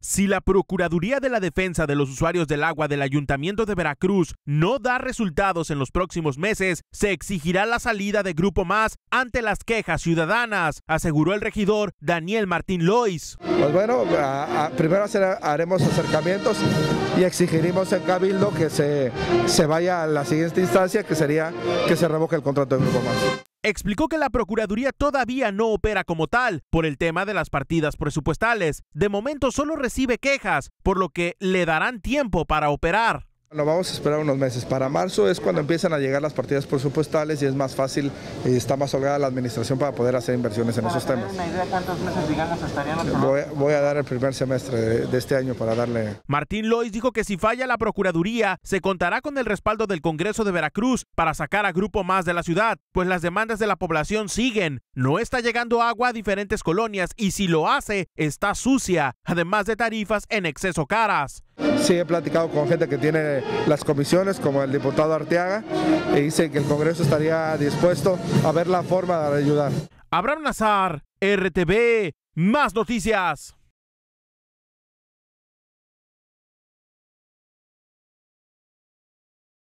Si la Procuraduría de la Defensa de los Usuarios del Agua del Ayuntamiento de Veracruz no da resultados en los próximos meses, se exigirá la salida de Grupo Más ante las quejas ciudadanas, aseguró el regidor Daniel Martín Lois. Pues bueno, primero haremos acercamientos y exigiremos en Cabildo que se, se vaya a la siguiente instancia, que sería que se revoque el contrato de Grupo Más explicó que la Procuraduría todavía no opera como tal por el tema de las partidas presupuestales. De momento solo recibe quejas, por lo que le darán tiempo para operar. Bueno, vamos a esperar unos meses. Para marzo es cuando empiezan a llegar las partidas presupuestales y es más fácil y eh, está más holgada la administración para poder hacer inversiones en esos temas. cuántos meses estarían voy, a dar el primer semestre de, de este año para darle. Martín Lois dijo que si falla la Procuraduría, se contará con el respaldo del Congreso de Veracruz para sacar a Grupo Más de la ciudad, pues las demandas de la población siguen. No está llegando agua a diferentes colonias y si lo hace, está sucia, además de tarifas en exceso caras. Sí, he platicado con gente que tiene las comisiones, como el diputado Arteaga, dicen dice que el Congreso estaría dispuesto a ver la forma de ayudar. Abraham Nazar, RTV, más noticias.